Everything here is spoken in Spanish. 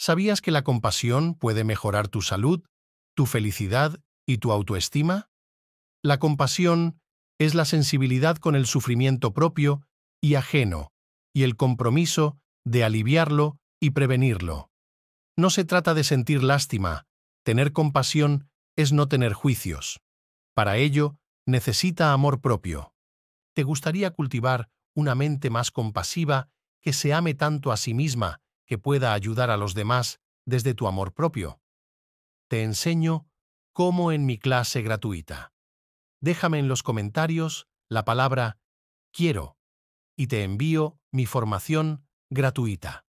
¿Sabías que la compasión puede mejorar tu salud, tu felicidad y tu autoestima? La compasión es la sensibilidad con el sufrimiento propio y ajeno, y el compromiso de aliviarlo y prevenirlo. No se trata de sentir lástima, tener compasión es no tener juicios. Para ello, necesita amor propio. ¿Te gustaría cultivar una mente más compasiva que se ame tanto a sí misma que pueda ayudar a los demás desde tu amor propio. Te enseño cómo en mi clase gratuita. Déjame en los comentarios la palabra quiero y te envío mi formación gratuita.